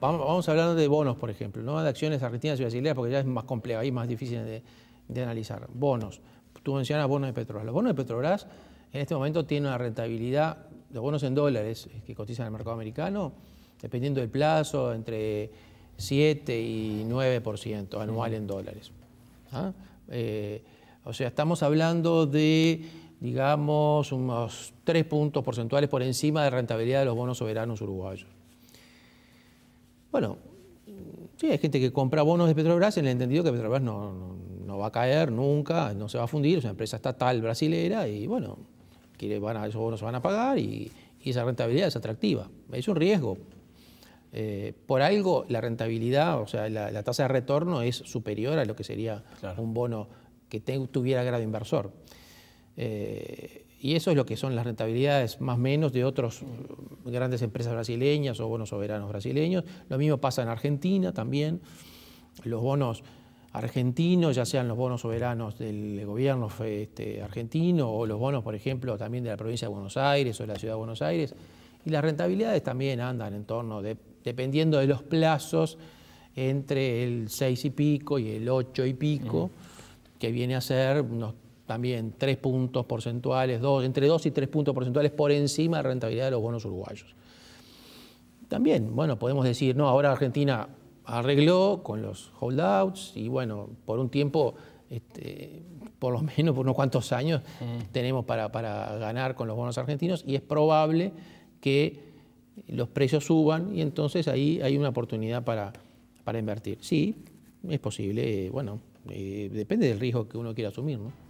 Vamos, a hablar de bonos, por ejemplo, no de acciones argentinas y brasileñas, porque ya es más complejo y más difícil de, analizar. Bonos. Tú mencionas bonos de Petrobras. Los bonos de Petrobras en este momento tienen una rentabilidad, de bonos en dólares eh, que cotizan en el mercado americano, dependiendo del plazo, entre 7 y 9% anual en dólares. ¿ah? Eh, o sea, estamos hablando de, digamos, unos 3 puntos porcentuales por encima de rentabilidad de los bonos soberanos uruguayos. Bueno, sí, hay gente que compra bonos de Petrobras en el entendido que Petrobras no, va a caer nunca, no se va a fundir, es una empresa estatal brasilera y bueno, esos bonos se van a pagar y, esa rentabilidad es atractiva. Es un riesgo. Eh, por algo la rentabilidad, o sea, la, tasa de retorno es superior a lo que sería un bono que tuviera grado inversor. Eh, y eso es lo que son las rentabilidades más o menos de otras eh, grandes empresas brasileñas o bonos soberanos brasileños. Lo mismo pasa en Argentina también. Los bonos argentinos, ya sean los bonos soberanos del gobierno este, argentino o los bonos, por ejemplo, también de la provincia de Buenos Aires o de la ciudad de Buenos Aires. Y las rentabilidades también andan en torno, de, dependiendo de los plazos, entre el 6 y pico y el 8 y pico, que viene a ser también tres puntos porcentuales, dos, entre dos y tres puntos porcentuales por encima de la rentabilidad de los bonos uruguayos. También, bueno, podemos decir, no, ahora Argentina arregló con los holdouts y bueno, por un tiempo, este, por lo menos por unos cuantos años, mm. tenemos para, ganar con los bonos argentinos y es probable que los precios suban y entonces ahí hay una oportunidad para, para invertir. Sí, es posible, bueno, eh, depende del riesgo que uno quiera asumir, ¿no?